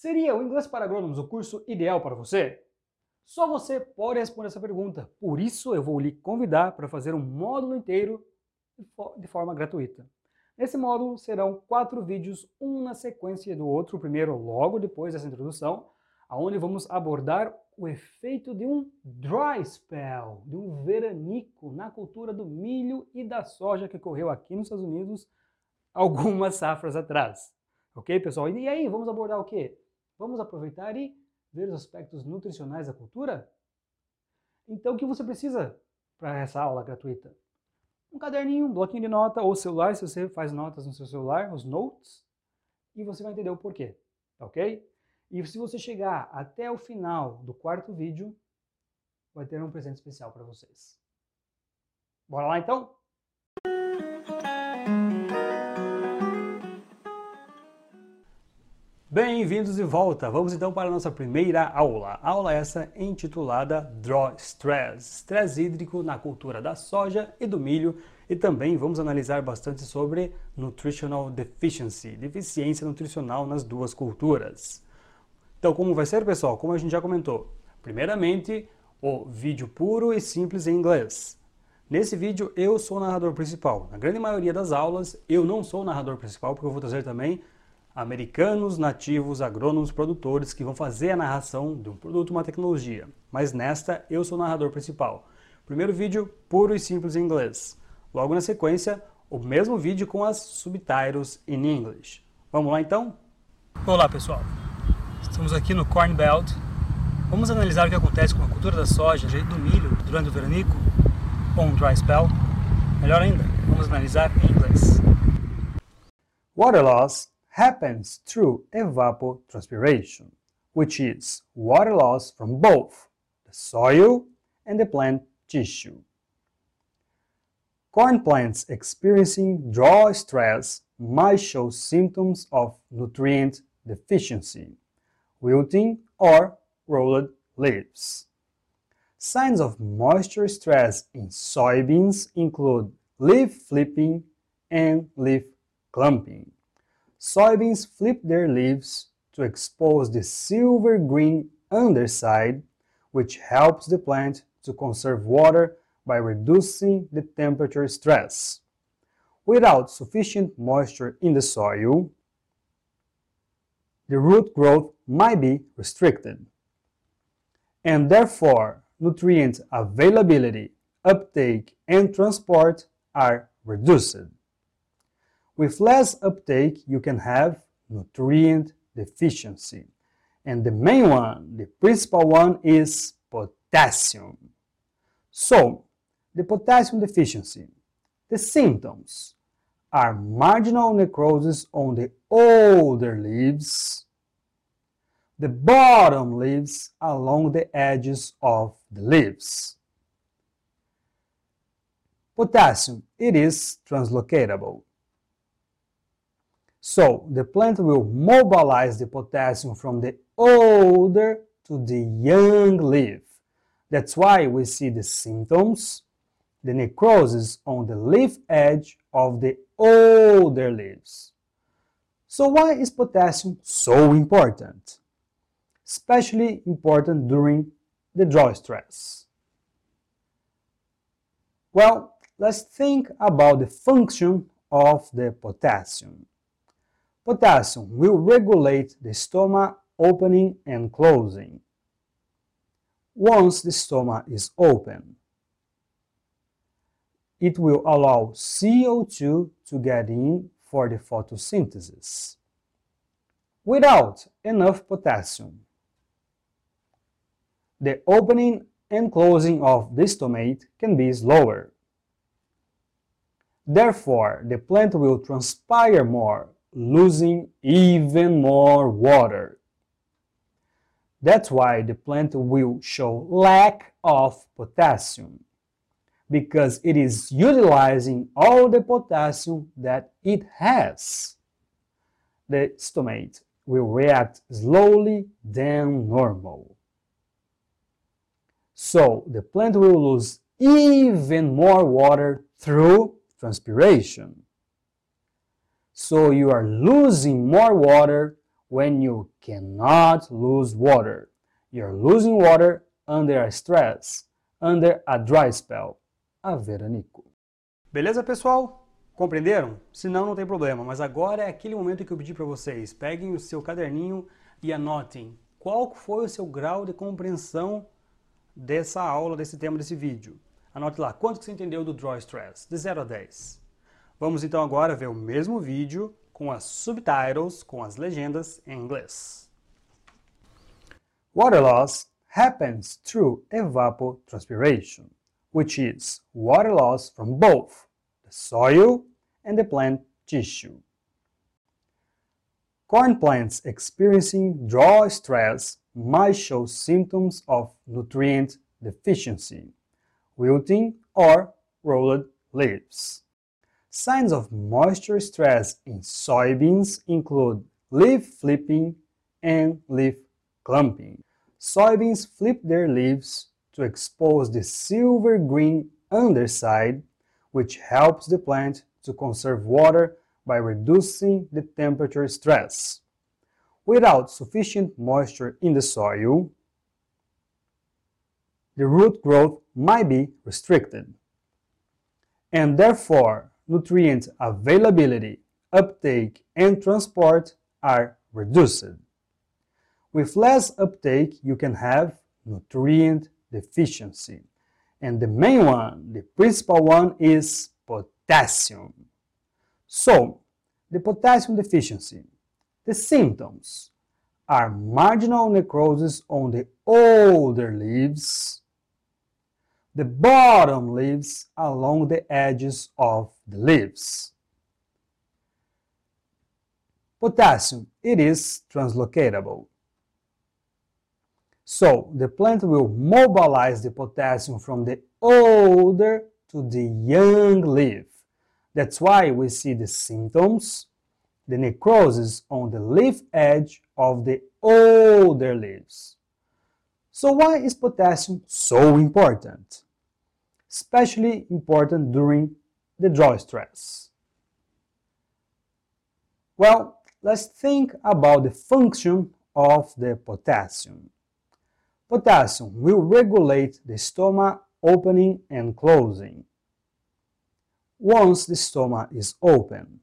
Seria o Inglês para Agrônomos o curso ideal para você? Só você pode responder essa pergunta, por isso eu vou lhe convidar para fazer um módulo inteiro de forma gratuita. Nesse módulo serão quatro vídeos, um na sequência do outro, o primeiro logo depois dessa introdução, onde vamos abordar o efeito de um dry spell, de um veranico na cultura do milho e da soja que ocorreu aqui nos Estados Unidos algumas safras atrás. Ok, pessoal? E aí, vamos abordar o quê? Vamos aproveitar e ver os aspectos nutricionais da cultura? Então, o que você precisa para essa aula gratuita? Um caderninho, um bloquinho de nota ou celular, se você faz notas no seu celular, os notes, e você vai entender o porquê, tá ok? E se você chegar até o final do quarto vídeo, vai ter um presente especial para vocês. Bora lá então? Bem-vindos de volta! Vamos então para a nossa primeira aula. Aula essa intitulada Draw Stress, estresse hídrico na cultura da soja e do milho e também vamos analisar bastante sobre Nutritional Deficiency, deficiência nutricional nas duas culturas. Então como vai ser pessoal? Como a gente já comentou, primeiramente o vídeo puro e simples em inglês. Nesse vídeo eu sou o narrador principal. Na grande maioria das aulas eu não sou o narrador principal porque eu vou trazer também americanos nativos agrônomos produtores que vão fazer a narração de um produto, uma tecnologia. Mas nesta, eu sou o narrador principal. Primeiro vídeo, puro e simples em inglês. Logo na sequência, o mesmo vídeo com as subtitles in English. Vamos lá então? Olá pessoal, estamos aqui no Corn Belt. Vamos analisar o que acontece com a cultura da soja, jeito do milho durante o veranico, ou um dry spell. Melhor ainda, vamos analisar em inglês. Water loss happens through evapotranspiration, which is water loss from both the soil and the plant tissue. Corn plants experiencing drought stress might show symptoms of nutrient deficiency, wilting or rolled leaves. Signs of moisture stress in soybeans include leaf flipping and leaf clumping soybeans flip their leaves to expose the silver green underside, which helps the plant to conserve water by reducing the temperature stress. Without sufficient moisture in the soil, the root growth might be restricted. And therefore, nutrient availability, uptake, and transport are reduced. With less uptake, you can have nutrient deficiency. And the main one, the principal one, is potassium. So, the potassium deficiency. The symptoms are marginal necrosis on the older leaves, the bottom leaves along the edges of the leaves. Potassium, it is translocatable. So the plant will mobilize the potassium from the older to the young leaf. That's why we see the symptoms, the necrosis on the leaf edge of the older leaves. So why is potassium so important? Especially important during the dry stress. Well, let's think about the function of the potassium. Potassium will regulate the stomach opening and closing. Once the stomach is open, it will allow CO2 to get in for the photosynthesis. Without enough potassium, the opening and closing of the stomate can be slower. Therefore, the plant will transpire more losing even more water. That's why the plant will show lack of potassium, because it is utilizing all the potassium that it has. The stomate will react slowly than normal. So the plant will lose even more water through transpiration. So you are losing more water when you cannot lose water. You're losing water under a stress, under a dry spell, a veranico. Beleza, pessoal? Compreenderam? Se não, não tem problema, mas agora é aquele momento que eu pedi para vocês. Peguem o seu caderninho e anotem qual foi o seu grau de compreensão dessa aula, desse tema, desse vídeo. Anote lá, quanto que você entendeu do Draw Stress, de 0 a 10. Vamos então agora ver o mesmo vídeo com as subtitles, com as legendas em inglês. Water loss happens through evapotranspiration, which is water loss from both the soil and the plant tissue. Corn plants experiencing drought stress might show symptoms of nutrient deficiency, wilting or rolled leaves. Signs of moisture stress in soybeans include leaf flipping and leaf clumping. Soybeans flip their leaves to expose the silver green underside, which helps the plant to conserve water by reducing the temperature stress. Without sufficient moisture in the soil, the root growth might be restricted. And therefore, nutrient availability, uptake, and transport are reduced. With less uptake, you can have nutrient deficiency. And the main one, the principal one, is potassium. So, the potassium deficiency. The symptoms are marginal necrosis on the older leaves, the bottom leaves along the edges of the leaves. Potassium, it is translocatable. So the plant will mobilize the potassium from the older to the young leaf. That's why we see the symptoms, the necrosis on the leaf edge of the older leaves. So why is potassium so important? especially important during the draw stress. Well, let's think about the function of the potassium. Potassium will regulate the stomach opening and closing once the stomach is open.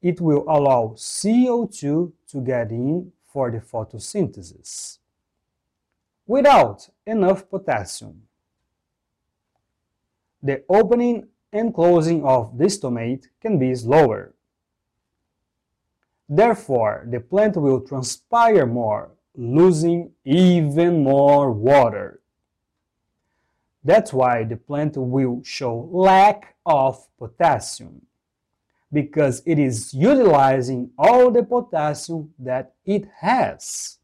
It will allow CO2 to get in for the photosynthesis. Without enough potassium, the opening and closing of this stomate can be slower. Therefore, the plant will transpire more, losing even more water. That's why the plant will show lack of potassium, because it is utilizing all the potassium that it has.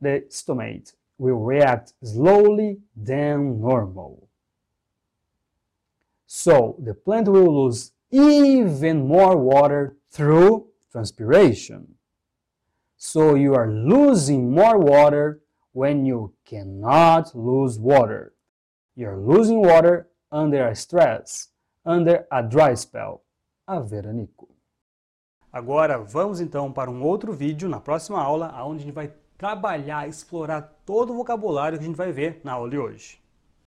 The stomate will react slowly than normal. So the plant will lose even more water through transpiration. So you are losing more water when you cannot lose water. You're losing water under a stress, under a dry spell, a veranico. Agora vamos então para um outro vídeo na próxima aula, onde a gente vai trabalhar, explorar todo o vocabulário que a gente vai ver na aula de hoje.